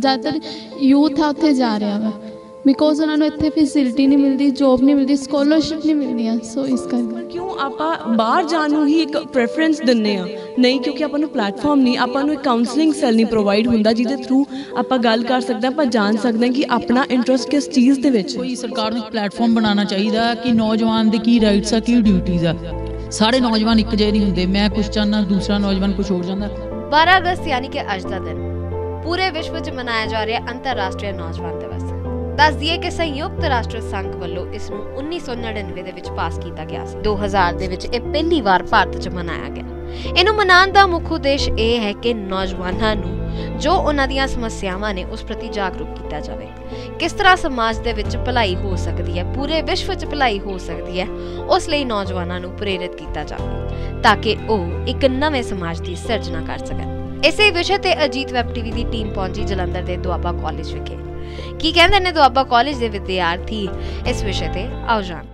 ਜ਼ਿਆਦਾਤਰ ਯੂਥ ਆ ਉੱਥੇ ਜਾ ਰਿਹਾ ਵਾ ਬਿਕੋਜ਼ ਉਹਨਾਂ ਨੂੰ ਇੱਥੇ ਫੈਸਿਲਿਟੀ ਨਹੀਂ ਮਿਲਦੀ ਜੋਬ ਨਹੀਂ ਮਿਲਦੀ ਸਕਾਲਰਸ਼ਿਪ ਨਹੀਂ ਮਿਲਦੀ ਆ ਸੋ ਇਸ ਕਰਕੇ ਕਿਉਂ ਆਪਾਂ ਬਾਹਰ ਜਾਣ ਨੂੰ ਹੀ ਇੱਕ ਪ੍ਰੈਫਰੈਂਸ ਦਿੰਨੇ ਆ ਨਹੀਂ ਕਿਉਂਕਿ ਆਪਾਂ ਨੂੰ ਪਲੇਟਫਾਰਮ ਨਹੀਂ ਆਪਾਂ ਨੂੰ ਇੱਕ ਕਾਉਂਸਲਿੰਗ ਸੈੱਲ ਨਹੀਂ ਪ੍ਰੋਵਾਈਡ ਹੁੰਦਾ ਜਿਹਦੇ ਥਰੂ ਆਪਾਂ ਗੱਲ ਕਰ ਸਕਦੇ ਆਪਾਂ ਜਾਣ ਸਕਦੇ ਕਿ ਆਪਣਾ ਇੰਟਰਸਟ ਕਿਸ ਚੀਜ਼ ਦੇ ਵਿੱਚ ਕੋਈ ਸਰਕਾਰ ਨੂੰ ਪਲੇਟਫਾਰਮ ਬਣਾਉਣਾ ਚਾਹੀਦਾ ਕਿ ਨੌਜਵਾਨ ਦੇ ਕੀ ਰਾਈਟਸ ਆ ਕੀ ਡਿਊਟੀਆਂ ਆ ਸਾਰੇ ਨੌਜਵਾਨ ਇੱਕ ਜਿਹੇ ਨਹੀਂ ਹੁੰਦੇ ਮੈਂ ਕੁਝ ਚਾਹਨਾ ਦੂਸਰਾ ਨੌਜਵਾਨ ਕੁਝ ਹੋਰ ਜਾਂਦਾ 12 ਅਗਸਤ ਯਾਨੀ ਕਿ ਅੱਜ ਦਾ ਦਿਨ ਪੂਰੇ ਵਿਸ਼ਵ 'ਚ ਮਨਾਇਆ ਜਾ ਰਿਹਾ ਅੰਤਰਰਾਸ਼ਟਰੀ ਨੌਜਵਾਨ ਦਿਵਸ ਦੱਸ ਦਈਏ ਕਿ ਸੰਯੁਕਤ ਰਾਸ਼ਟਰ ਸੰਘ ਵੱਲੋਂ ਇਸ ਨੂੰ 1999 ਦੇ ਵਿੱਚ ਪਾਸ ਕੀਤਾ ਗਿਆ ਸੀ 2000 ਦੇ ਵਿੱਚ ਇਹ ਪਹਿਲੀ ਵਾਰ ਭਾਰਤ 'ਚ ਮਨਾਇਆ ਗਿਆ ਇਹਨੂੰ ਮਨਾਉਣ ਦਾ ਮੁੱਖ ਉਦੇਸ਼ ਇਹ ਹੈ ਕਿ ਨੌਜਵਾਨਾਂ ਨੂੰ ਜੋ ਉਹਨਾਂ ਦੀਆਂ ਸਮੱਸਿਆਵਾਂ ਨੇ ਉਸ ਪ੍ਰਤੀ ਜਾਗਰੂਕ ਕੀਤਾ ਜਾਵੇ ਕਿਸ ਤਰ੍ਹਾਂ ਸਮਾਜ ਦੇ ਵਿੱਚ ਭਲਾਈ ਹੋ ਸਕਦੀ ਹੈ ਪੂਰੇ ਵਿਸ਼ਵ 'ਚ ਭਲਾਈ ਹੋ ਸਕਦੀ ਹੈ ਉਸ ਲਈ ਨੌਜਵਾਨਾਂ ਨੂੰ ਪ੍ਰੇਰਿਤ ਕੀਤਾ ਜਾਵੇ ਤਾਂ ਕਿ ਉਹ ਇੱਕ ਨਵੇਂ ਸਮਾਜ ਦੀ ਸਿਰਜਣਾ ਕਰ ਸਕਣ ਇਸੇ ਵਿਸ਼ੇ ਤੇ ਅਜੀਤ ਵੈਬ ਟੀਵੀ ਦੀ ਟੀਮ ਪਹੁੰਚੀ ਜਲੰਧਰ ਦੇ ਦੁਆਬਾ ਕਾਲਜ ਵਿਖੇ ਕੀ ਕਹਿੰਦੇ ਨੇ ਦੁਆਬਾ ਕਾਲਜ ਦੇ ਵਿਦਿਆਰਥੀ ਇਸ ਵਿਸ਼ੇ ਤੇ ਆਓ ਜਾਣ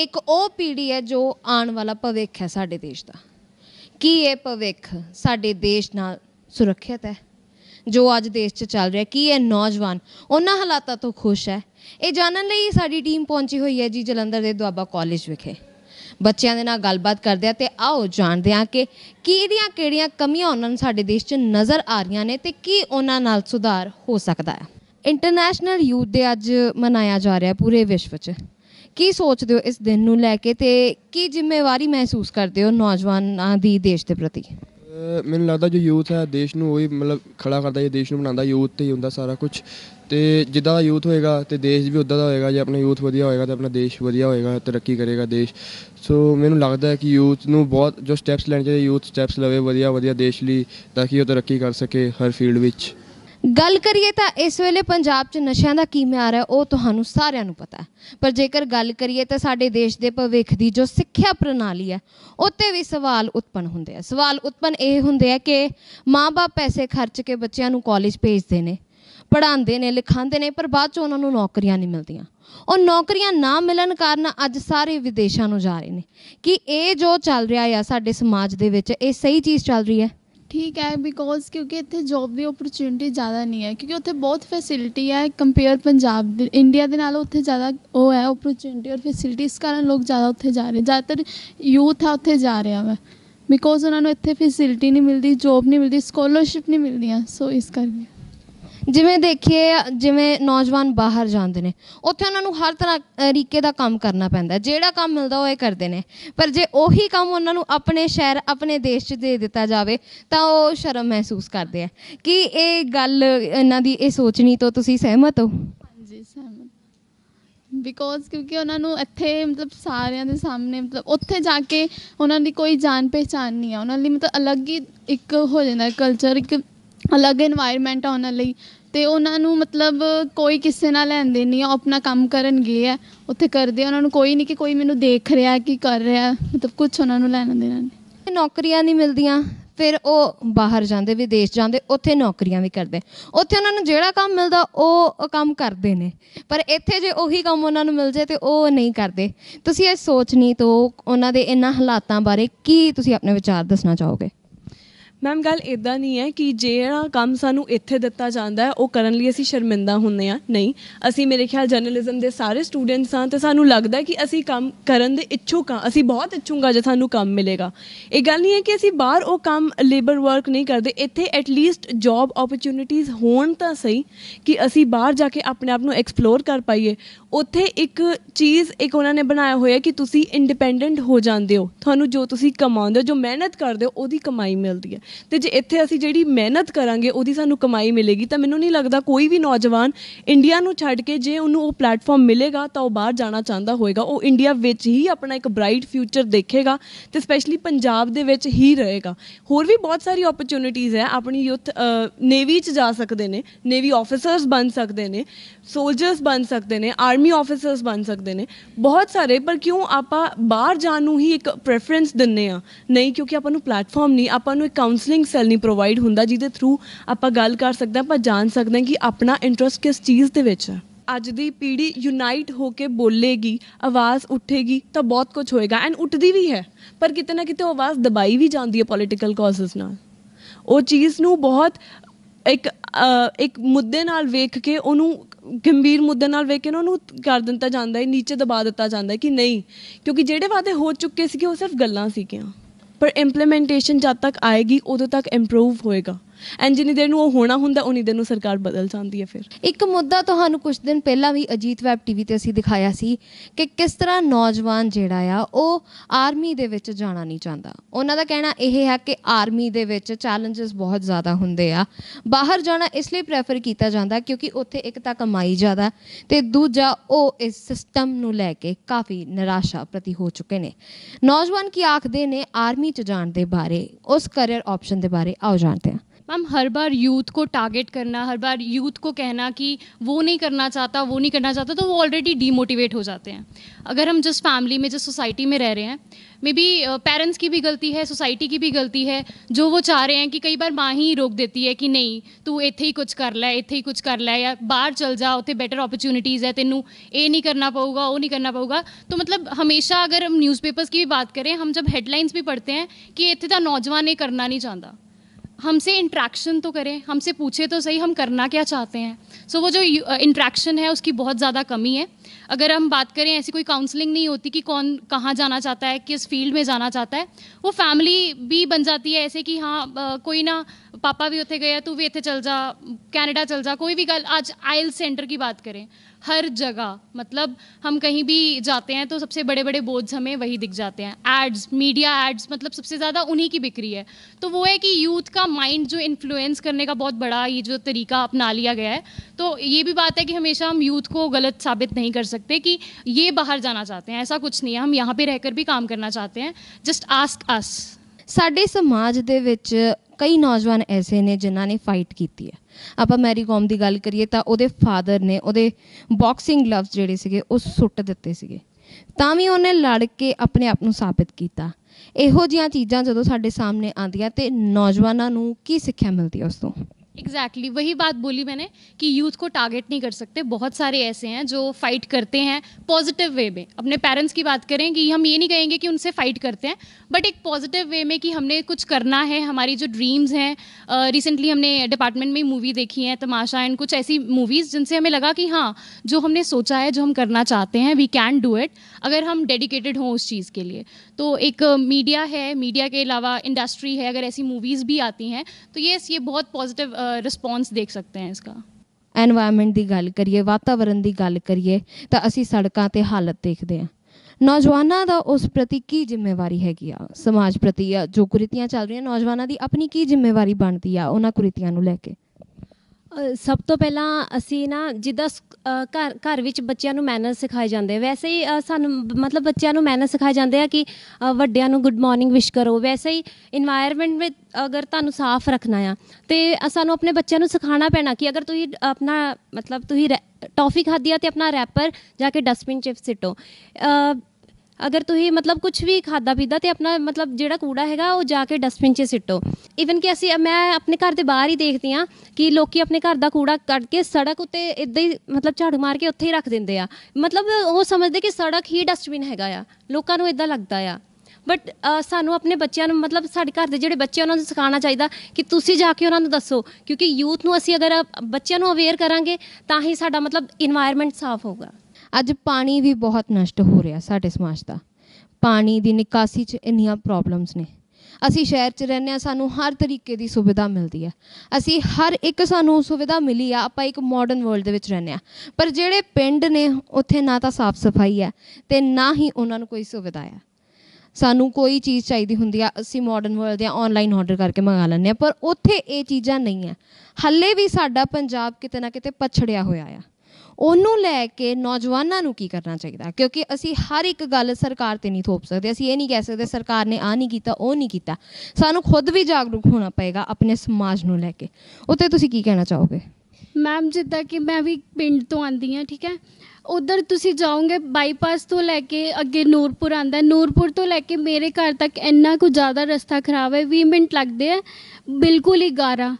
ਇੱਕ ਉਹ ਪੀੜੀ ਹੈ ਜੋ ਆਉਣ ਵਾਲਾ ਭਵਿੱਖ ਹੈ ਸਾਡੇ ਦੇਸ਼ ਦਾ ਕੀ ਇਹ ਭਵਿੱਖ ਸਾਡੇ ਦੇਸ਼ ਨਾਲ ਸੁਰੱਖਿਅਤ ਹੈ ਜੋ ਅੱਜ ਦੇਸ਼ 'ਚ ਚੱਲ ਰਿਹਾ ਕੀ ਇਹ ਨੌਜਵਾਨ ਉਹਨਾਂ ਹਾਲਾਤਾਂ ਤੋਂ ਖੁਸ਼ ਹੈ ਇਹ ਜਾਣਨ ਲਈ ਸਾਡੀ ਟੀਮ ਪਹੁੰਚੀ ਹੋਈ ਹੈ ਜੀ ਜਲੰਧਰ ਦੇ ਦੁਆਬਾ ਕਾਲਜ ਵਿਖੇ ਬੱਚਿਆਂ ਦੇ ਨਾਲ ਗੱਲਬਾਤ ਕਰਦੇ ਆ ਤੇ ਆਓ ਜਾਣਦੇ ਆ ਕਿ ਕੀ ਇਹਦੀਆਂ ਕਿਹੜੀਆਂ ਕਮੀਆਂ ਉਹਨਾਂ ਨੂੰ ਸਾਡੇ ਦੇਸ਼ 'ਚ ਨਜ਼ਰ ਆ ਰਹੀਆਂ ਨੇ ਤੇ ਕੀ ਉਹਨਾਂ ਨਾਲ ਸੁਧਾਰ ਹੋ ਸਕਦਾ ਹੈ ਇੰਟਰਨੈਸ਼ਨਲ ਯੂਥ ਦੇ ਅੱਜ ਮਨਾਇਆ ਜਾ ਰਿਹਾ ਪੂਰੇ ਵਿਸ਼ਵ 'ਚ ਕੀ ਸੋਚਦੇ ਹੋ ਇਸ ਦਿਨ ਨੂੰ ਲੈ ਕੇ ਤੇ ਕੀ ਜ਼ਿੰਮੇਵਾਰੀ ਮਹਿਸੂਸ ਕਰਦੇ ਹੋ ਨੌਜਵਾਨਾਂ ਦੀ ਦੇਸ਼ ਦੇ ਪ੍ਰਤੀ ਮੈਨੂੰ ਲੱਗਦਾ ਜੋ ਯੂਥ ਹੈ ਦੇਸ਼ ਨੂੰ ਉਹੀ ਮਤਲਬ ਖੜਾ ਕਰਦਾ ਹੈ ਦੇਸ਼ ਨੂੰ ਬਣਾਉਂਦਾ ਯੂਥ ਤੇ ਹੀ ਹੁੰਦਾ ਸਾਰਾ ਕੁਝ ਤੇ ਜਿੱਦਾਂ ਦਾ ਯੂਥ ਹੋਏਗਾ ਤੇ ਦੇਸ਼ ਵੀ ਉਦਾਂ ਦਾ ਹੋਏਗਾ ਜੇ ਆਪਣਾ ਯੂਥ ਵਧੀਆ ਹੋਏਗਾ ਤੇ ਆਪਣਾ ਦੇਸ਼ ਵਧੀਆ ਹੋਏਗਾ ਤਰੱਕੀ ਕਰੇਗਾ ਦੇਸ਼ ਸੋ ਮੈਨੂੰ ਲੱਗਦਾ ਹੈ ਕਿ ਯੂਥ ਨੂੰ ਬਹੁਤ ਜੋ ਸਟੈਪਸ ਲੈਣ ਚਾਹੀਦੇ ਯੂਥ ਸਟੈਪਸ ਲਵੇ ਵਧੀਆ ਵਧੀਆ ਦੇਸ਼ ਲਈ ਤਾਂ ਕਿ ਉਹ ਤਰੱਕੀ ਕਰ ਸਕੇ ਹਰ ਫੀਲਡ ਵਿੱਚ ਗੱਲ ਕਰੀਏ ਤਾਂ ਇਸ ਵੇਲੇ ਪੰਜਾਬ 'ਚ ਨਸ਼ਿਆਂ ਦਾ ਕੀ ਮਿਆਰ ਹੈ ਉਹ ਤੁਹਾਨੂੰ ਸਾਰਿਆਂ ਨੂੰ ਪਤਾ ਹੈ ਪਰ ਜੇਕਰ ਗੱਲ ਕਰੀਏ ਤਾਂ ਸਾਡੇ ਦੇਸ਼ ਦੇ ਭਵਿੱਖ ਦੀ ਜੋ ਸਿੱਖਿਆ ਪ੍ਰਣਾਲੀ ਹੈ ਉੱਤੇ ਵੀ ਸਵਾਲ ਉਤਪਨ ਹੁੰਦੇ ਆ ਸਵਾਲ ਉਤਪਨ ਇਹ ਹੁੰਦੇ ਆ ਕਿ ਮਾਪੇ ਪੈਸੇ ਖਰਚ ਕੇ ਬੱਚਿਆਂ ਨੂੰ ਕਾਲਜ ਭੇਜਦੇ ਨੇ ਪੜਾਉਂਦੇ ਨੇ ਲਿਖਾਉਂਦੇ ਨੇ ਪਰ ਬਾਅਦ 'ਚ ਉਹਨਾਂ ਨੂੰ ਨੌਕਰੀਆਂ ਨਹੀਂ ਮਿਲਦੀਆਂ ਉਹ ਨੌਕਰੀਆਂ ਨਾ ਮਿਲਣ ਕਾਰਨ ਅੱਜ ਸਾਰੇ ਵਿਦੇਸ਼ਾਂ ਨੂੰ ਜਾ ਰਹੇ ਨੇ ਕਿ ਇਹ ਜੋ ਚੱਲ ਰਿਹਾ ਆ ਸਾਡੇ ਸਮਾਜ ਦੇ ਵਿੱਚ ਇਹ ਸਹੀ ਚੀਜ਼ ਚੱਲ ਰਹੀ ਹੈ ਠੀਕ ਹੈ ਬਿਕੋਜ਼ ਕਿਉਂਕਿ ਇੱਥੇ ਜੌਬ ਦੀ ਓਪਰਚੁਨਿਟੀ ਜ਼ਿਆਦਾ ਨਹੀਂ ਹੈ ਕਿਉਂਕਿ ਉੱਥੇ ਬਹੁਤ ਫੈਸਿਲਿਟੀ ਹੈ ਕੰਪੇਅਰ ਪੰਜਾਬ ਦੇ ਇੰਡੀਆ ਦੇ ਨਾਲ ਉੱਥੇ ਜ਼ਿਆਦਾ ਉਹ ਹੈ ਓਪਰਚੁਨਿਟੀ ਔਰ ਫੈਸਿਲਿਟੀਜ਼ ਕਾਰਨ ਲੋਕ ਜ਼ਿਆਦਾ ਉੱਥੇ ਜਾ ਰਹੇ ਜ਼ਿਆਦਾਤਰ ਯੂਥ ਆ ਉੱਥੇ ਜਾ ਰਿਹਾ ਵਾ ਬਿਕੋਜ਼ ਉਹਨਾਂ ਨੂੰ ਇੱਥੇ ਫੈਸਿਲਿਟੀ ਨਹੀਂ ਮਿਲਦੀ ਜੌਬ ਨਹੀਂ ਮਿਲਦੀ ਸਕਾਲਰਸ਼ਿਪ ਨਹੀਂ ਮਿਲਦੀਆਂ ਸੋ ਇਸ ਕਰਕੇ ਜਿਵੇਂ ਦੇਖੀਏ ਜਿਵੇਂ ਨੌਜਵਾਨ ਬਾਹਰ ਜਾਂਦੇ ਨੇ ਉੱਥੇ ਉਹਨਾਂ ਨੂੰ ਹਰ ਤਰ੍ਹਾਂ ਤਰੀਕੇ ਦਾ ਕੰਮ ਕਰਨਾ ਪੈਂਦਾ ਜਿਹੜਾ ਕੰਮ ਮਿਲਦਾ ਉਹ ਇਹ ਕਰਦੇ ਨੇ ਪਰ ਜੇ ਉਹੀ ਕੰਮ ਉਹਨਾਂ ਨੂੰ ਆਪਣੇ ਸ਼ਹਿਰ ਆਪਣੇ ਦੇਸ਼ 'ਚ ਦੇ ਦਿੱਤਾ ਜਾਵੇ ਤਾਂ ਉਹ ਸ਼ਰਮ ਮਹਿਸੂਸ ਕਰਦੇ ਆ ਕਿ ਇਹ ਗੱਲ ਇਹਨਾਂ ਦੀ ਇਹ ਸੋਚਣੀ ਤੋਂ ਤੁਸੀਂ ਸਹਿਮਤ ਹੋ ਹਾਂਜੀ ਸਹਿਮਤ ਬਿਕੋਜ਼ ਕਿਉਂਕਿ ਉਹਨਾਂ ਨੂੰ ਇੱਥੇ ਮਤਲਬ ਸਾਰਿਆਂ ਦੇ ਸਾਹਮਣੇ ਮਤਲਬ ਉੱਥੇ ਜਾ ਕੇ ਉਹਨਾਂ ਦੀ ਕੋਈ ਜਾਣ ਪਛਾਣ ਨਹੀਂ ਆ ਉਹਨਾਂ ਲਈ ਮਤਲਬ ਅਲੱਗ ਹੀ ਇੱਕ ਹੋ ਜਾਂਦਾ ਕਲਚਰ ਇੱਕ ਅਲੱਗ এনवायरमेंट ਆ ਉਹਨਾਂ ਲਈ ਤੇ ਉਹਨਾਂ ਨੂੰ ਮਤਲਬ ਕੋਈ ਕਿਸੇ ਨਾਲ ਲੈਣ ਨਹੀਂ ਆ ਉਹ ਆਪਣਾ ਕੰਮ ਕਰਨ ਗਏ ਆ ਉੱਥੇ ਕਰਦੇ ਆ ਉਹਨਾਂ ਨੂੰ ਕੋਈ ਨਹੀਂ ਕਿ ਕੋਈ ਮੈਨੂੰ ਦੇਖ ਰਿਹਾ ਕੀ ਕਰ ਰਿਹਾ ਮਤਲਬ ਕੁਝ ਉਹਨਾਂ ਨੂੰ ਲੈਣ ਦੇਣਾ ਨਹੀਂ ਨੌਕਰੀਆਂ ਨਹੀਂ ਮਿਲਦੀਆਂ ਫਿਰ ਉਹ ਬਾਹਰ ਜਾਂਦੇ ਵਿਦੇਸ਼ ਜਾਂਦੇ ਉੱਥੇ ਨੌਕਰੀਆਂ ਵੀ ਕਰਦੇ ਉੱਥੇ ਉਹਨਾਂ ਨੂੰ ਜਿਹੜਾ ਕੰਮ ਮਿਲਦਾ ਉਹ ਕੰਮ ਕਰਦੇ ਨੇ ਪਰ ਇੱਥੇ ਜੇ ਉਹੀ ਕੰਮ ਉਹਨਾਂ ਨੂੰ ਮਿਲ ਜੇ ਤੇ ਉਹ ਨਹੀਂ ਕਰਦੇ ਤੁਸੀਂ ਇਹ ਸੋਚਣੀ ਤੋਂ ਉਹਨਾਂ ਦੇ ਇਹਨਾਂ ਹਾਲਾਤਾਂ ਬਾਰੇ ਕੀ ਤੁਸੀਂ ਆਪਣੇ ਵਿਚਾਰ ਦੱਸਣਾ ਚਾਹੋਗੇ ਮੈਮ ਗੱਲ ਇਦਾਂ ਨਹੀਂ ਹੈ ਕਿ ਜਿਹੜਾ ਕੰਮ ਸਾਨੂੰ ਇੱਥੇ ਦਿੱਤਾ ਜਾਂਦਾ ਹੈ ਉਹ ਕਰਨ ਲਈ ਅਸੀਂ ਸ਼ਰਮਿੰਦਾ ਹੁੰਨੇ ਆ ਨਹੀਂ ਅਸੀਂ ਮੇਰੇ ਖਿਆਲ ਜਰਨਲਿਜ਼ਮ ਦੇ ਸਾਰੇ ਸਟੂਡੈਂਟਸ ਆ ਤੇ ਸਾਨੂੰ ਲੱਗਦਾ ਕਿ ਅਸੀਂ ਕੰਮ ਕਰਨ ਦੇ ਇੱਛੁਕ ਆ ਅਸੀਂ ਬਹੁਤ ਇੱਛੂਗਾ ਜੇ ਸਾਨੂੰ ਕੰਮ ਮਿਲੇਗਾ ਇਹ ਗੱਲ ਨਹੀਂ ਹੈ ਕਿ ਅਸੀਂ ਬਾਹਰ ਉਹ ਕੰਮ ਲੇਬਰ ਵਰਕ ਨਹੀਂ ਕਰਦੇ ਇੱਥੇ ਐਟ ਲੀਸਟ ਜੌਬ ਓਪਰਚ्युनिटीज ਹੋਣ ਤਾਂ ਸਹੀ ਕਿ ਅਸੀਂ ਬਾਹਰ ਜਾ ਕੇ ਆਪਣੇ ਆਪ ਨੂੰ ਐਕਸਪਲੋਰ ਕਰ ਪਾਈਏ ਉੱਥੇ ਇੱਕ ਚੀਜ਼ ਇੱਕ ਉਹਨਾਂ ਨੇ ਬਣਾਇਆ ਹੋਇਆ ਕਿ ਤੁਸੀਂ ਇੰਡੀਪੈਂਡੈਂਟ ਹੋ ਜਾਂਦੇ ਹੋ ਤੁਹਾਨੂੰ ਜੋ ਤੁਸੀਂ ਕਮਾਉਂਦੇ ਹੋ ਜੋ ਮਿਹਨਤ ਕਰਦੇ ਹੋ ਉਹਦੀ ਕਮਾਈ ਮਿਲਦੀ ਹੈ ਤੇ ਜੇ ਇੱਥੇ ਅਸੀਂ ਜਿਹੜੀ ਮਿਹਨਤ ਕਰਾਂਗੇ ਉਹਦੀ ਸਾਨੂੰ ਕਮਾਈ ਮਿਲੇਗੀ ਤਾਂ ਮੈਨੂੰ ਨਹੀਂ ਲੱਗਦਾ ਕੋਈ ਵੀ ਨੌਜਵਾਨ ਇੰਡੀਆ ਨੂੰ ਛੱਡ ਕੇ ਜੇ ਉਹਨੂੰ ਉਹ ਪਲੇਟਫਾਰਮ ਮਿਲੇਗਾ ਤਾਂ ਉਹ ਬਾਹਰ ਜਾਣਾ ਚਾਹੁੰਦਾ ਹੋਏਗਾ ਉਹ ਇੰਡੀਆ ਵਿੱਚ ਹੀ ਆਪਣਾ ਇੱਕ ਬ੍ਰਾਈਟ ਫਿਊਚਰ ਦੇਖੇਗਾ ਤੇ ਸਪੈਸ਼ਲੀ ਪੰਜਾਬ ਦੇ ਵਿੱਚ ਹੀ ਰਹੇਗਾ ਹੋਰ ਵੀ ਬਹੁਤ ਸਾਰੀ ਓਪਰਚ्युनिटीज ਹੈ ਆਪਣੀ ਯੂਥ ਨੇਵੀ 'ਚ ਜਾ ਸਕਦੇ ਨੇ ਨੇਵੀ ਆਫੀਸਰਸ ਬਣ ਸਕਦੇ ਨੇ ਸੋਲਜਰਸ ਬਣ ਸਕਦੇ ਨੇ ਆਰ ਆਰਮੀ ਆਫੀਸਰਸ ਬਣ ਸਕਦੇ ਨੇ ਬਹੁਤ ਸਾਰੇ ਪਰ ਕਿਉਂ ਆਪਾਂ ਬਾਹਰ ਜਾਣ ਨੂੰ ਹੀ ਇੱਕ ਪ੍ਰੈਫਰੈਂਸ ਦਿੰਨੇ ਆ ਨਹੀਂ ਕਿਉਂਕਿ ਆਪਾਂ ਨੂੰ ਪਲੇਟਫਾਰਮ ਨਹੀਂ ਆਪਾਂ ਨੂੰ ਇੱਕ ਕਾਉਂਸਲਿੰਗ ਸੈੱਲ ਨਹੀਂ ਪ੍ਰੋਵਾਈਡ ਹੁੰਦਾ ਜਿਹਦੇ ਥਰੂ ਆਪਾਂ ਗੱਲ ਕਰ ਸਕਦੇ ਆਪਾਂ ਜਾਣ ਸਕਦੇ ਕਿ ਆਪਣਾ ਇੰਟਰਸਟ ਕਿਸ ਚੀਜ਼ ਦੇ ਵਿੱਚ ਹੈ ਅੱਜ ਦੀ ਪੀੜ੍ਹੀ ਯੂਨਾਈਟ ਹੋ ਕੇ ਬੋਲੇਗੀ ਆਵਾਜ਼ ਉੱਠੇਗੀ ਤਾਂ ਬਹੁਤ ਕੁਝ ਹੋਏਗਾ ਐਂਡ ਉੱਠਦੀ ਵੀ ਹੈ ਪਰ ਕਿਤੇ ਨਾ ਕਿਤੇ ਉਹ ਆਵਾਜ਼ ਦਬਾਈ ਵੀ ਜਾਂਦੀ ਹੈ ਪੋਲਿਟੀਕਲ ਕਾਜ਼ਸ ਨਾਲ ਉਹ ਚੀਜ਼ ਨੂੰ ਬਹੁਤ ਇੱਕ ਇੱਕ ਮੁੱਦੇ ਨਾਲ ਵੇਖ ਕੇ ਉਹਨੂੰ ਗੰਭੀਰ ਮੁੱਦੇ ਨਾਲ ਵੇਖ ਕੇ ਨਾ ਉਹਨੂੰ ਕਰ ਦਿੰਦਾ ਜਾਂਦਾ ਹੈ ਨੀਚੇ ਦਬਾ ਦਿੱਤਾ ਜਾਂਦਾ ਹੈ ਕਿ ਨਹੀਂ ਕਿਉਂਕਿ ਜਿਹੜੇ ਵਾਅਦੇ ਹੋ ਚੁੱਕੇ ਸੀਗੇ ਉਹ ਸਿਰਫ ਗੱਲਾਂ ਸੀਗੀਆਂ ਪਰ ਇੰਪਲੀਮੈਂਟੇਸ਼ਨ ਜਦ ਤੱਕ ਆਏਗੀ ਉਦੋਂ ਤੱਕ ਇੰਪਰੂਵ ਹੋਏਗਾ ਐਂ ਜਿੰਨੀ ਦੇਰ ਨੂੰ ਉਹ ਹੋਣਾ ਹੁੰਦਾ ਉਨੀ ਦੇਰ ਨੂੰ ਸਰਕਾਰ ਬਦਲ ਜਾਂਦੀ ਹੈ ਫਿਰ ਇੱਕ ਮੁੱਦਾ ਤੁਹਾਨੂੰ ਕੁਝ ਦਿਨ ਪਹਿਲਾਂ ਵੀ ਅਜੀਤ ਵੈਬ ਟੀਵੀ ਤੇ ਅਸੀਂ ਦਿਖਾਇਆ ਸੀ ਕਿ ਕਿਸ ਤਰ੍ਹਾਂ ਨੌਜਵਾਨ ਜਿਹੜਾ ਆ ਉਹ ਆਰਮੀ ਦੇ ਵਿੱਚ ਜਾਣਾ ਨਹੀਂ ਚਾਹੁੰਦਾ ਉਹਨਾਂ ਦਾ ਕਹਿਣਾ ਇਹ ਹੈ ਕਿ ਆਰਮੀ ਦੇ ਵਿੱਚ ਚੈਲੰਜਸ ਬਹੁਤ ਜ਼ਿਆਦਾ ਹੁੰਦੇ ਆ ਬਾਹਰ ਜਾਣਾ ਇਸ ਲਈ ਪ੍ਰੈਫਰ ਕੀਤਾ ਜਾਂਦਾ ਕਿਉਂਕਿ ਉੱਥੇ ਇੱਕ ਤਾਂ ਕਮਾਈ ਜ਼ਿਆਦਾ ਤੇ ਦੂਜਾ ਉਹ ਇਸ ਸਿਸਟਮ ਨੂੰ ਲੈ ਕੇ ਕਾਫੀ ਨਿਰਾਸ਼ਾ ਪ੍ਰਤੀ ਹੋ ਚੁੱਕੇ ਨੇ ਨੌਜਵਾਨ ਕੀ ਆਖਦੇ ਨੇ ਆਰਮੀ ਚ ਜਾਣ ਦੇ ਬਾਰੇ ਉਸ ਕੈਰੀਅਰ ਆਪਸ਼ਨ ਦੇ ਬਾਰੇ ਆਓ ਜਾਣਦੇ ਹਾਂ मैम हर बार यूथ को टारगेट करना हर बार यूथ को कहना कि वो नहीं करना चाहता वो नहीं करना चाहता तो वो ऑलरेडी डीमोटिवेट हो जाते हैं अगर हम जिस फैमिली में जिस सोसाइटी में रह रहे हैं मे बी पेरेंट्स की भी गलती है सोसाइटी की भी गलती है जो वो चाह रहे हैं कि कई बार माँ ही रोक देती है कि नहीं तू इतें ही कुछ कर लै इत ही कुछ कर लै या बाहर चल जा उ बैटर ऑपरचुनिटीज़ है तेनों ये नहीं करना पाऊगा वो नहीं करना पाऊगा तो मतलब हमेशा अगर हम न्यूज़पेपर्स की भी बात करें हम जब हेडलाइंस भी पढ़ते हैं कि इतने का नौजवान ये करना नहीं चाहता हमसे इंट्रैक्शन तो करें हमसे पूछे तो सही हम करना क्या चाहते हैं सो so, वो जो इंट्रैक्शन है उसकी बहुत ज़्यादा कमी है अगर हम बात करें ऐसी कोई काउंसलिंग नहीं होती कि कौन कहाँ जाना चाहता है किस फील्ड में जाना चाहता है वो फैमिली भी बन जाती है ऐसे कि हाँ कोई ना पापा भी उतने गए तू भी इतने चल जा कैनेडा चल जा कोई भी गल आज आयल सेंटर की बात करें हर जगह मतलब हम कहीं भी जाते हैं तो सबसे बड़े बड़े बोर्ड्स हमें वही दिख जाते हैं एड्स मीडिया एड्स मतलब सबसे ज़्यादा उन्हीं की बिक्री है तो वो है कि यूथ का माइंड जो इन्फ्लुएंस करने का बहुत बड़ा ये जो तरीका अपना लिया गया है तो ये भी बात है कि हमेशा हम यूथ को गलत साबित नहीं कर सकते सकते कि ये बाहर जाना चाहते हैं ऐसा कुछ नहीं है हम यहाँ पे रहकर भी काम करना चाहते हैं जस्ट आस्क अस ਸਾਡੇ ਸਮਾਜ ਦੇ ਵਿੱਚ ਕਈ ਨੌਜਵਾਨ ਐਸੇ ਨੇ ਜਿਨ੍ਹਾਂ ਨੇ ਫਾਈਟ ਕੀਤੀ ਹੈ ਆਪਾਂ ਮੈਰੀ ਕੌਮ ਦੀ ਗੱਲ ਕਰੀਏ ਤਾਂ ਉਹਦੇ ਫਾਦਰ ਨੇ ਉਹਦੇ ਬਾਕਸਿੰਗ ਗਲਵਸ ਜਿਹੜੇ ਸੀਗੇ ਉਹ ਸੁੱਟ ਦਿੱਤੇ ਸੀਗੇ ਤਾਂ ਵੀ ਉਹਨੇ ਲੜ ਕੇ ਆਪਣੇ ਆਪ ਨੂੰ ਸਾਬਿਤ ਕੀਤਾ ਇਹੋ ਜੀਆਂ ਚੀਜ਼ਾਂ ਜਦੋਂ ਸਾਡੇ ਸਾਹਮਣੇ ਆਉਂਦੀਆਂ ਤੇ ਨੌਜਵਾਨਾਂ ਨੂੰ ਕੀ ਸਿੱਖਿਆ ਮਿਲਦੀ ਹੈ ਉਸ ਤੋਂ एग्जैक्टली exactly, वही बात बोली मैंने कि यूथ को टारगेट नहीं कर सकते बहुत सारे ऐसे हैं जो फाइट करते हैं पॉजिटिव वे में अपने पेरेंट्स की बात करें कि हम ये नहीं कहेंगे कि उनसे फाइट करते हैं बट एक पॉजिटिव वे में कि हमने कुछ करना है हमारी जो ड्रीम्स हैं रिसेंटली हमने डिपार्टमेंट में मूवी देखी है तमाशा एंड कुछ ऐसी मूवीज़ जिनसे हमें लगा कि हाँ जो हमने सोचा है जो हम करना चाहते हैं वी कैन डू इट अगर हम डेडिकेटेड हों उस चीज़ के लिए तो एक मीडिया है मीडिया के अलावा इंडस्ट्री है अगर ऐसी मूवीज़ भी आती हैं तो येस ये बहुत पॉजिटिव रिस्पॉन्स देख सकते हैं इसका ਐਨवायरमेंट ਦੀ ਗੱਲ ਕਰੀਏ ਵਾਤਾਵਰਣ ਦੀ ਗੱਲ ਕਰੀਏ ਤਾਂ ਅਸੀਂ ਸੜਕਾਂ ਤੇ ਹਾਲਤ ਦੇਖਦੇ ਹਾਂ ਨੌਜਵਾਨਾਂ ਦਾ ਉਸ ਪ੍ਰਤੀ ਕੀ ਜ਼ਿੰਮੇਵਾਰੀ ਹੈਗੀ ਆ ਸਮਾਜ ਪ੍ਰਤੀ ਜੋ ਕੁਰੀਤੀਆਂ ਚੱਲ ਰਹੀਆਂ ਨੌਜਵਾਨਾਂ ਦੀ ਆਪਣੀ ਕੀ ਜ਼ਿੰਮੇਵਾਰੀ ਬਣਦੀ ਆ ਉਹਨਾਂ ਕੁਰੀਤੀਆਂ ਨੂੰ ਲੈ ਕੇ ਸਭ ਤੋਂ ਪਹਿਲਾਂ ਅਸੀਂ ਨਾ ਜਿੱਦਾਂ ਘਰ ਘਰ ਵਿੱਚ ਬੱਚਿਆਂ ਨੂੰ ਮੈਨਰ ਸਿਖਾਏ ਜਾਂਦੇ ਵੈਸੇ ਹੀ ਸਾਨੂੰ ਮਤਲਬ ਬੱਚਿਆਂ ਨੂੰ ਮੈਨਰ ਸਿਖਾਏ ਜਾਂਦੇ ਆ ਕਿ ਵੱਡਿਆਂ ਨੂੰ ਗੁੱਡ ਮਾਰਨਿੰਗ ਵਿਸ਼ ਕਰੋ ਵੈਸੇ ਹੀ এনवायरमेंट ਵਿੱਚ ਅਗਰ ਤੁਹਾਨੂੰ ਸਾਫ਼ ਰੱਖਣਾ ਆ ਤੇ ਸਾਨੂੰ ਆਪਣੇ ਬੱਚਿਆਂ ਨੂੰ ਸਿਖਾਉਣਾ ਪੈਣਾ ਕਿ ਅਗਰ ਤੁਸੀਂ ਆਪਣਾ ਮਤਲਬ ਤੁਸੀਂ ਟੌਫੀ ਖਾਧੀ ਆ ਤੇ ਆਪਣਾ ਰੈਪਰ ਜਾ ਕੇ ਡਸਟਬਿਨ 'ਚ ਸਿੱਟੋ ਅਗਰ ਤੁਸੀਂ ਮਤਲਬ ਕੁਝ ਵੀ ਖਾਦਾ ਪੀਦਾ ਤੇ ਆਪਣਾ ਮਤਲਬ ਜਿਹੜਾ ਕੂੜਾ ਹੈਗਾ ਉਹ ਜਾ ਕੇ ਡਸਟਬਿਨ 'ਚ ਸਿੱਟੋ ਇਵਨ ਕਿ ਅਸੀਂ ਮੈਂ ਆਪਣੇ ਘਰ ਦੇ ਬਾਹਰ ਹੀ ਦੇਖਦੀ ਆ ਕਿ ਲੋਕੀ ਆਪਣੇ ਘਰ ਦਾ ਕੂੜਾ ਕੱਢ ਕੇ ਸੜਕ ਉੱਤੇ ਇਦਾਂ ਹੀ ਮਤਲਬ ਝਾੜੂ ਮਾਰ ਕੇ ਉੱਥੇ ਹੀ ਰੱਖ ਦਿੰਦੇ ਆ ਮਤਲਬ ਉਹ ਸਮਝਦੇ ਕਿ ਸੜਕ ਹੀ ਡਸਟਬਿਨ ਹੈਗਾ ਆ ਲੋਕਾਂ ਨੂੰ ਇਦਾਂ ਲੱਗਦਾ ਆ ਬਟ ਸਾਨੂੰ ਆਪਣੇ ਬੱਚਿਆਂ ਨੂੰ ਮਤਲਬ ਸਾਡੇ ਘਰ ਦੇ ਜਿਹੜੇ ਬੱਚੇ ਉਹਨਾਂ ਨੂੰ ਸਿਖਾਉਣਾ ਚਾਹੀਦਾ ਕਿ ਤੁਸੀਂ ਜਾ ਕੇ ਉਹਨਾਂ ਨੂੰ ਦੱਸੋ ਕਿਉਂਕਿ ਯੂਥ ਨੂੰ ਅਸੀਂ ਅਗਰ ਬੱਚਿਆਂ ਨੂੰ ਅਵੇਅਰ ਕਰਾਂਗੇ ਤਾਂ ਹੀ ਸਾਡਾ ਮਤਲਬ এনवायरमेंट ਸਾਫ਼ ਹੋਊਗਾ ਅੱਜ ਪਾਣੀ ਵੀ ਬਹੁਤ ਨਸ਼ਟ ਹੋ ਰਿਹਾ ਸਾਡੇ ਸਮਾਜ ਦਾ ਪਾਣੀ ਦੀ ਨਿਕਾਸੀ 'ਚ ਇੰਨੀਆਂ ਪ੍ਰੋਬਲਮਸ ਨੇ ਅਸੀਂ ਸ਼ਹਿਰ 'ਚ ਰਹਿੰਦੇ ਆ ਸਾਨੂੰ ਹਰ ਤਰੀਕੇ ਦੀ ਸੁਵਿਧਾ ਮਿਲਦੀ ਆ ਅਸੀਂ ਹਰ ਇੱਕ ਸਾਨੂੰ ਸੁਵਿਧਾ ਮਿਲੀ ਆ ਆਪਾਂ ਇੱਕ ਮਾਡਰਨ ਵਰਲਡ ਦੇ ਵਿੱਚ ਰਹਿੰਦੇ ਆ ਪਰ ਜਿਹੜੇ ਪਿੰਡ ਨੇ ਉੱਥੇ ਨਾ ਤਾਂ ਸਾਫ਼ ਸਫਾਈ ਆ ਤੇ ਨਾ ਹੀ ਉਹਨਾਂ ਨੂੰ ਕੋਈ ਸੁਵਿਧਾ ਆ ਸਾਨੂੰ ਕੋਈ ਚੀਜ਼ ਚਾਹੀਦੀ ਹੁੰਦੀ ਆ ਅਸੀਂ ਮਾਡਰਨ ਵਰਲਡ ਦੇ ਆਨਲਾਈਨ ਆਰਡਰ ਕਰਕੇ ਮੰਗਾ ਲੈਂਦੇ ਆ ਪਰ ਉੱਥੇ ਇਹ ਚੀਜ਼ਾਂ ਨਹੀਂ ਆ ਹੱਲੇ ਵੀ ਸਾਡਾ ਪੰਜਾਬ ਕਿਤੇ ਨਾ ਕਿਤੇ ਪਛੜਿਆ ਹੋਇਆ ਆ ਉਹਨੂੰ ਲੈ ਕੇ ਨੌਜਵਾਨਾਂ ਨੂੰ ਕੀ ਕਰਨਾ ਚਾਹੀਦਾ ਕਿਉਂਕਿ ਅਸੀਂ ਹਰ ਇੱਕ ਗੱਲ ਸਰਕਾਰ ਤੇ ਨਹੀਂ ਥੋਪ ਸਕਦੇ ਅਸੀਂ ਇਹ ਨਹੀਂ ਕਹਿ ਸਕਦੇ ਸਰਕਾਰ ਨੇ ਆ ਨਹੀਂ ਕੀਤਾ ਉਹ ਨਹੀਂ ਕੀਤਾ ਸਾਨੂੰ ਖੁਦ ਵੀ ਜਾਗਰੂਕ ਹੋਣਾ ਪਏਗਾ ਆਪਣੇ ਸਮਾਜ ਨੂੰ ਲੈ ਕੇ ਉੱਤੇ ਤੁਸੀਂ ਕੀ ਕਹਿਣਾ ਚਾਹੋਗੇ ਮੈਮ ਜਿੱਦਾਂ ਕਿ ਮੈਂ ਵੀ ਪਿੰਡ ਤੋਂ ਆਂਦੀ ਆ ਠੀਕ ਹੈ ਉਧਰ ਤੁਸੀਂ ਜਾਓਗੇ ਬਾਈਪਾਸ ਤੋਂ ਲੈ ਕੇ ਅੱਗੇ ਨੂਰਪੁਰ ਆਂਦਾ ਨੂਰਪੁਰ ਤੋਂ ਲੈ ਕੇ ਮੇਰੇ ਘਰ ਤੱਕ ਇੰਨਾ ਕੁ ਜ਼ਿਆਦਾ ਰਸਤਾ ਖਰਾਬ ਹੈ 20 ਮਿੰਟ ਲੱਗਦੇ ਆ ਬਿਲਕੁਲ ਹੀ ਗਾਰਾ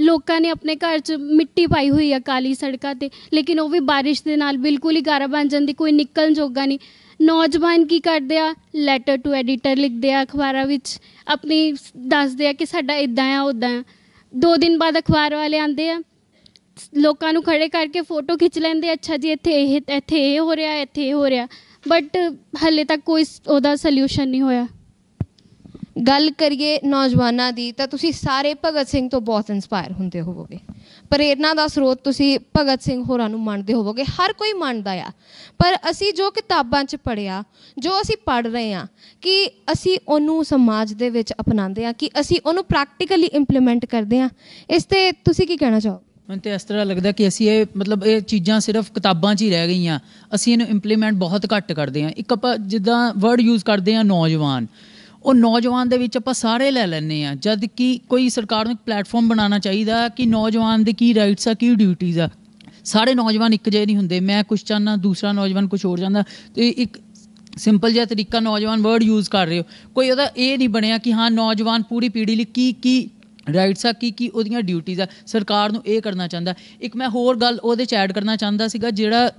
ਲੋਕਾਂ ਨੇ ਆਪਣੇ ਘਰ 'ਚ ਮਿੱਟੀ ਪਾਈ ਹੋਈ ਆ ਕਾਲੀ ਸੜਕਾਂ ਤੇ ਲੇਕਿਨ ਉਹ ਵੀ ਬਾਰਿਸ਼ ਦੇ ਨਾਲ ਬਿਲਕੁਲ ਹੀ ਗਾਰਾ ਬਣ ਜਾਂਦੀ ਕੋਈ ਨਿਕਲਣ ਜੋਗਾ ਨਹੀਂ ਨੌਜਵਾਨ ਕੀ ਕਰਦੇ ਆ ਲੈਟਰ ਟੂ ਐਡੀਟਰ ਲਿਖਦੇ ਆ ਅਖਬਾਰਾਂ ਵਿੱਚ ਆਪਣੀ ਦੱਸਦੇ ਆ ਕਿ ਸਾਡਾ ਇਦਾਂ ਆ ਉਦਾਂ ਦੋ ਦਿਨ ਬਾਅਦ ਅਖਬਾਰ ਵਾਲੇ ਆਂਦੇ ਆ ਲੋਕਾਂ ਨੂੰ ਖੜੇ ਕਰਕੇ ਫੋਟੋ ਖਿੱਚ ਲੈਂਦੇ ਅੱਛਾ ਜੀ ਇੱਥੇ ਇਹ ਇੱਥੇ ਇਹ ਹੋ ਰਿਹਾ ਇੱਥੇ ਇਹ ਹੋ ਰਿਹਾ ਬਟ ਹੱਲੇ ਤੱਕ ਕੋਈ ਉਹਦਾ ਸੋਲੂਸ਼ਨ ਨਹੀਂ ਹੋਇਆ ਗੱਲ ਕਰੀਏ ਨੌਜਵਾਨਾਂ ਦੀ ਤਾਂ ਤੁਸੀਂ ਸਾਰੇ ਭਗਤ ਸਿੰਘ ਤੋਂ ਬਹੁਤ ਇਨਸਪਾਇਰ ਹੁੰਦੇ ਹੋਵੋਗੇ ਪ੍ਰੇਰਣਾ ਦਾ ਸਰੋਤ ਤੁਸੀਂ ਭਗਤ ਸਿੰਘ ਹੋਰਾਂ ਨੂੰ ਮੰਨਦੇ ਹੋਵੋਗੇ ਹਰ ਕੋਈ ਮੰਨਦਾ ਆ ਪਰ ਅਸੀਂ ਜੋ ਕਿਤਾਬਾਂ 'ਚ ਪੜਿਆ ਜੋ ਅਸੀਂ ਪੜ ਰਹੇ ਆ ਕਿ ਅਸੀਂ ਉਹਨੂੰ ਸਮਾਜ ਦੇ ਵਿੱਚ ਅਪਣਾਉਂਦੇ ਆ ਕਿ ਅਸੀਂ ਉਹਨੂੰ ਪ੍ਰੈਕਟੀਕਲੀ ਇੰਪਲੀਮੈਂਟ ਕਰਦੇ ਆ ਇਸ ਤੇ ਤੁਸੀਂ ਕੀ ਕਹਿਣਾ ਚਾਹੋ ਮੈਨੂੰ ਤੇ ਇਸ ਤਰ੍ਹਾਂ ਲੱਗਦਾ ਕਿ ਅਸੀਂ ਇਹ ਮਤਲਬ ਇਹ ਚੀਜ਼ਾਂ ਸਿਰਫ ਕਿਤਾਬਾਂ 'ਚ ਹੀ ਰਹਿ ਗਈਆਂ ਅਸੀਂ ਇਹਨੂੰ ਇੰਪਲੀਮੈਂਟ ਬਹੁਤ ਘੱਟ ਕਰਦੇ ਆ ਇੱਕ ਆਪਾਂ ਜਿੱਦਾਂ ਵਰਡ ਯੂਜ਼ ਕਰਦੇ ਆ ਨੌਜਵਾਨ ਉਹ ਨੌਜਵਾਨ ਦੇ ਵਿੱਚ ਆਪਾਂ ਸਾਰੇ ਲੈ ਲੈਨੇ ਆ ਜਦ ਕਿ ਕੋਈ ਸਰਕਾਰ ਨੂੰ ਇੱਕ ਪਲੇਟਫਾਰਮ ਬਣਾਉਣਾ ਚਾਹੀਦਾ ਕਿ ਨੌਜਵਾਨ ਦੇ ਕੀ ਰਾਈਟਸ ਆ ਕੀ ਡਿਊਟੀਆਂ ਆ ਸਾਰੇ ਨੌਜਵਾਨ ਇੱਕ ਜਿਹੇ ਨਹੀਂ ਹੁੰਦੇ ਮੈਂ ਕੁਝ ਚਾਹਨਾ ਦੂਸਰਾ ਨੌਜਵਾਨ ਕੁਝ ਹੋਰ ਜਾਂਦਾ ਤੇ ਇੱਕ ਸਿੰਪਲ ਜਿਹਾ ਤਰੀਕਾ ਨੌਜਵਾਨ ਵਰਡ ਯੂਜ਼ ਕਰ ਰਹੇ ਹੋ ਕੋਈ ਉਹਦਾ ਇਹ ਨਹੀਂ ਬਣਿਆ ਕਿ ਹਾਂ ਨੌਜਵਾਨ ਪੂਰੀ ਪੀੜ੍ਹੀ ਲਈ ਕੀ ਕੀ ਰਾਈਟਸ ਆ ਕੀ ਕੀ ਉਹਦੀਆਂ ਡਿਊਟੀਆਂ ਆ ਸਰਕਾਰ ਨੂੰ ਇਹ ਕਰਨਾ ਚਾਹੁੰਦਾ ਇੱਕ ਮੈਂ ਹੋਰ ਗੱਲ ਉਹਦੇ ਚ ਐਡ ਕਰਨਾ ਚਾਹੁੰਦਾ ਸੀਗਾ ਜਿਹੜਾ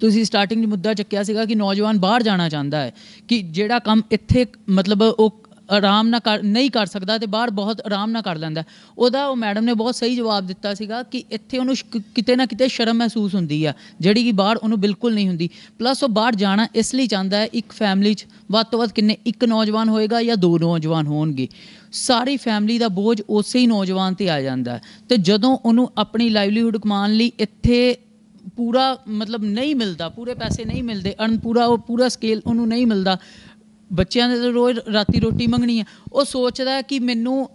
ਤੁਸੀਂ ਸਟਾਰਟਿੰਗ 'ਚ ਮੁੱਦਾ ਚੱਕਿਆ ਸੀਗਾ ਕਿ ਨੌਜਵਾਨ ਬਾਹਰ ਜਾਣਾ ਚਾਹੁੰਦਾ ਹੈ ਕਿ ਜਿਹੜਾ ਕੰਮ ਇੱਥੇ ਮਤਲਬ ਉਹ ਆਰਾਮ ਨਾ ਕਰ ਨਹੀਂ ਕਰ ਸਕਦਾ ਤੇ ਬਾਹਰ ਬਹੁਤ ਆਰਾਮ ਨਾ ਕਰ ਲੈਂਦਾ ਉਹਦਾ ਉਹ ਮੈਡਮ ਨੇ ਬਹੁਤ ਸਹੀ ਜਵਾਬ ਦਿੱਤਾ ਸੀਗਾ ਕਿ ਇੱਥੇ ਉਹਨੂੰ ਕਿਤੇ ਨਾ ਕਿਤੇ ਸ਼ਰਮ ਮਹਿਸੂਸ ਹੁੰਦੀ ਆ ਜਿਹੜੀ ਕਿ ਬਾਹਰ ਉਹਨੂੰ ਬਿਲਕੁਲ ਨਹੀਂ ਹੁੰਦੀ ਪਲੱਸ ਉਹ ਬਾਹਰ ਜਾਣਾ ਇਸ ਲਈ ਚਾਹੁੰਦਾ ਹੈ ਇੱਕ ਫੈਮਿਲੀ 'ਚ ਵੱਧ ਤੋਂ ਵੱਧ ਕਿੰਨੇ ਇੱਕ ਨੌਜਵਾਨ ਹੋਏਗਾ ਜਾਂ ਦੋ ਨੌਜਵਾਨ ਹੋਣਗੇ ਸਾਰੀ ਫੈਮਿਲੀ ਦਾ ਬੋਝ ਉਸੇ ਹੀ ਨੌਜਵਾਨ ਤੇ ਆ ਜਾਂਦਾ ਤੇ ਜਦੋਂ ਉਹਨੂੰ ਆਪਣੀ ਲਾਈਵਲੀਹੁੱਡ ਕਮਾਉਣ ਲਈ ਇੱਥੇ ਪੂਰਾ ਮਤਲਬ ਨਹੀਂ ਮਿਲਦਾ ਪੂਰੇ ਪੈਸੇ ਨਹੀਂ ਮਿਲਦੇ ਅਣ ਪੂਰਾ ਉਹ ਪੂਰਾ ਸਕੇਲ ਉਹਨੂੰ ਨਹੀਂ ਮਿਲਦਾ ਬੱਚਿਆਂ ਦੇ ਰੋਜ਼ ਰਾਤੀ ਰੋਟੀ ਮੰਗਣੀ ਹੈ ਉਹ ਸੋਚਦਾ ਕਿ ਮੈਨੂੰ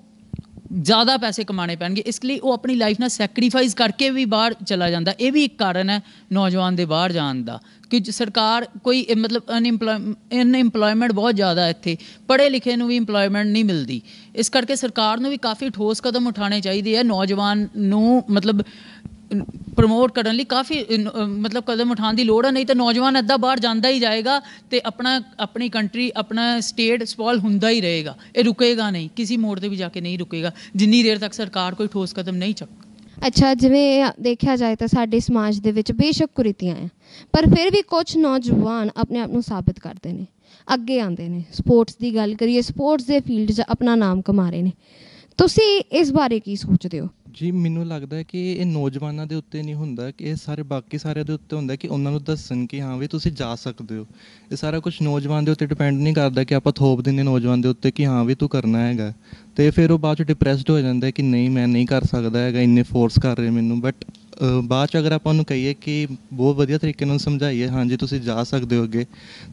ਜ਼ਿਆਦਾ ਪੈਸੇ ਕਮਾਣੇ ਪੈਣਗੇ ਇਸ ਲਈ ਉਹ ਆਪਣੀ ਲਾਈਫ ਨਾਲ ਸੈਕਰੀਫਾਈਸ ਕਰਕੇ ਵੀ ਬਾਹਰ ਚਲਾ ਜਾਂਦਾ ਇਹ ਵੀ ਇੱਕ ਕਾਰਨ ਹੈ ਨੌਜਵਾਨ ਦੇ ਬਾਹਰ ਜਾਣ ਦਾ ਕਿ ਸਰਕਾਰ ਕੋਈ ਮਤਲਬ ਅਨਐਮਪਲੋਇਮੈਂਟ ਬਹੁਤ ਜ਼ਿਆਦਾ ਇੱਥੇ ਪੜ੍ਹੇ ਲਿਖੇ ਨੂੰ ਵੀ ਏਮਪਲੋਇਮੈਂਟ ਨਹੀਂ ਮਿਲਦੀ ਇਸ ਕਰਕੇ ਸਰਕਾਰ ਨੂੰ ਵੀ ਕਾਫੀ ਠੋਸ ਕਦਮ ਉਠਾਣੇ ਚਾਹੀਦੇ ਆ ਨੌਜਵਾਨ ਨੂੰ ਮਤਲਬ ਪ੍ਰਮੋਟ ਕਰਨ ਲਈ ਕਾਫੀ ਮਤਲਬ ਕਦਮ ਉਠਾਉਣ ਦੀ ਲੋੜ ਹੈ ਨਹੀਂ ਤਾਂ ਨੌਜਵਾਨ ਅੱਧਾ ਬਾਹਰ ਜਾਂਦਾ ਹੀ ਜਾਏਗਾ ਤੇ ਆਪਣਾ ਆਪਣੀ ਕੰਟਰੀ ਆਪਣਾ ਸਟੇਟ ਸਪਾਲ ਹੁੰਦਾ ਹੀ ਰਹੇਗਾ ਇਹ ਰੁਕੇਗਾ ਨਹੀਂ ਕਿਸੇ ਮੋੜ ਤੇ ਵੀ ਜਾ ਕੇ ਨਹੀਂ ਰੁਕੇਗਾ ਜਿੰਨੀ ਦੇਰ ਤੱਕ ਸਰਕਾਰ ਕੋਈ ਠੋਸ ਕਦਮ ਨਹੀਂ ਚੱਕ ਅੱਛਾ ਜਿਵੇਂ ਦੇਖਿਆ ਜਾਏ ਤਾਂ ਸਾਡੇ ਸਮਾਜ ਦੇ ਵਿੱਚ ਬੇਸ਼ੱਕ ਕੁਰੀਤੀਆਂ ਆ ਪਰ ਫਿਰ ਵੀ ਕੁਝ ਨੌਜਵਾਨ ਆਪਣੇ ਆਪ ਨੂੰ ਸਾਬਤ ਕਰਦੇ ਨੇ ਅੱਗੇ ਆਉਂਦੇ ਨੇ ਸਪੋਰਟਸ ਦੀ ਗੱਲ ਕਰੀਏ ਸਪੋਰਟਸ ਦੇ ਫੀਲਡ 'ਚ ਆਪਣਾ ਨਾਮ ਕਮਾ ਰਹੇ ਨੇ ਤੁਸੀਂ ਇਸ ਬਾਰੇ ਕੀ ਸੋਚਦੇ ਹੋ ਜੀ ਮੈਨੂੰ ਲੱਗਦਾ ਹੈ ਕਿ ਇਹ ਨੌਜਵਾਨਾਂ ਦੇ ਉੱਤੇ ਨਹੀਂ ਹੁੰਦਾ ਕਿ ਇਹ ਸਾਰੇ ਬਾਕੀ ਸਾਰਿਆਂ ਦੇ ਉੱਤੇ ਹੁੰਦਾ ਕਿ ਉਹਨਾਂ ਨੂੰ ਦੱਸਣ ਕਿ ਹਾਂ ਵੀ ਤੁਸੀਂ ਜਾ ਸਕਦੇ ਹੋ ਇਹ ਸਾਰਾ ਕੁਝ ਨੌਜਵਾਨ ਦੇ ਉੱਤੇ ਡਿਪੈਂਡ ਨਹੀਂ ਕਰਦਾ ਕਿ ਆਪਾਂ ਥੋਪ ਦਿੰਨੇ ਨੌਜਵਾਨ ਦੇ ਉੱਤੇ ਕਿ ਹਾਂ ਵੀ ਤੂੰ ਕਰਨਾ ਹੈਗਾ ਤੇ ਫਿਰ ਉਹ ਬਾਅਦ ਚ ਡਿਪਰੈਸਡ ਹੋ ਜਾਂਦਾ ਕਿ ਨਹੀਂ ਮੈਂ ਨਹੀਂ ਕਰ ਸਕਦਾ ਹੈਗਾ ਇੰਨੇ ਫੋਰਸ ਕਰ ਰਹੇ ਮੈਨੂੰ ਬਟ ਬਾਅਦ ਚ ਅਗਰ ਆਪਾਂ ਉਹਨੂੰ ਕਹੀਏ ਕਿ ਬਹੁਤ ਵਧੀਆ ਤਰੀਕੇ ਨਾਲ ਸਮਝਾਈਏ ਹਾਂਜੀ ਤੁਸੀਂ ਜਾ ਸਕਦੇ ਹੋ ਅੱਗੇ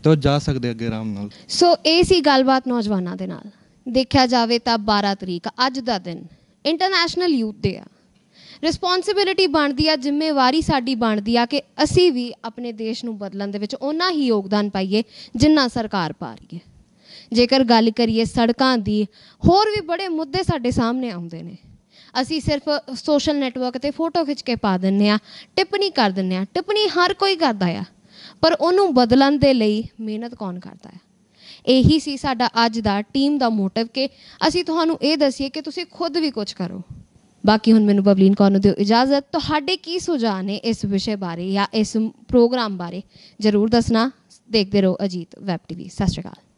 ਤਾਂ ਉਹ ਜਾ ਸਕਦੇ ਅੱਗੇ ਆਰਾਮ ਨਾਲ ਸੋ ਇਹ ਸੀ ਗੱਲਬਾਤ ਨੌਜਵਾਨਾਂ ਦੇ ਨਾਲ ਦੇਖਿਆ ਜਾਵੇ ਤਾਂ 12 ਤਰੀਕ ਅੱਜ ਦਾ ਦਿਨ ਇੰਟਰਨੈਸ਼ਨਲ ਯੂਥ ਦੇ ਆ ਰਿਸਪੌਂਸਿਬਿਲਟੀ ਬਣਦੀ ਆ ਜ਼ਿੰਮੇਵਾਰੀ ਸਾਡੀ ਬਣਦੀ ਆ ਕਿ ਅਸੀਂ ਵੀ ਆਪਣੇ ਦੇਸ਼ ਨੂੰ ਬਦਲਣ ਦੇ ਵਿੱਚ ਉਹਨਾਂ ਹੀ ਯੋਗਦਾਨ ਪਾਈਏ ਜਿੰਨਾ ਸਰਕਾਰ ਪਾ ਰਹੀ ਹੈ ਜੇਕਰ ਗੱਲ ਕਰੀਏ ਸੜਕਾਂ ਦੀ ਹੋਰ ਵੀ ਬੜੇ ਮੁੱਦੇ ਸਾਡੇ ਸਾਹਮਣੇ ਆਉਂਦੇ ਨੇ ਅਸੀਂ ਸਿਰਫ ਸੋਸ਼ਲ ਨੈਟਵਰਕ ਤੇ ਫੋਟੋ ਖਿੱਚ ਕੇ ਪਾ ਦਿੰਨੇ ਆ ਟਿੱਪਣੀ ਕਰ ਦਿੰਨੇ ਆ ਟਿੱਪਣੀ ਹਰ ਕੋਈ ਕਰਦਾ ਆ ਪਰ ਉਹਨੂੰ ਬਦਲਣ ਦੇ ਲਈ ਮਿਹਨਤ ਕੌਣ ਕਰਦਾ ਆ ਇਹੀ ਸੀ ਸਾਡਾ ਅੱਜ ਦਾ ਟੀਮ ਦਾ ਮੋਟਿਵ ਕਿ ਅਸੀਂ ਤੁਹਾਨੂੰ ਇਹ ਦਸੀਏ ਕਿ ਤੁਸੀਂ ਖੁਦ ਵੀ ਕੁਝ ਕਰੋ ਬਾਕੀ ਹੁਣ ਮੈਨੂੰ ਬਬਲੀਨ ਕੌਰ ਨੂੰ ਦਿਓ ਇਜਾਜ਼ਤ ਤੁਹਾਡੇ ਕੀ ਸੁਝਾਅ ਨੇ ਇਸ ਵਿਸ਼ੇ ਬਾਰੇ ਜਾਂ ਇਸ ਪ੍ਰੋਗਰਾਮ ਬਾਰੇ ਜ਼ਰੂਰ ਦੱਸਣਾ ਦੇਖਦੇ ਰਹੋ ਅਜੀਤ ਵੈਬ ਟੀਵੀ ਸਤਿ ਸ਼੍ਰੀ ਅਕਾਲ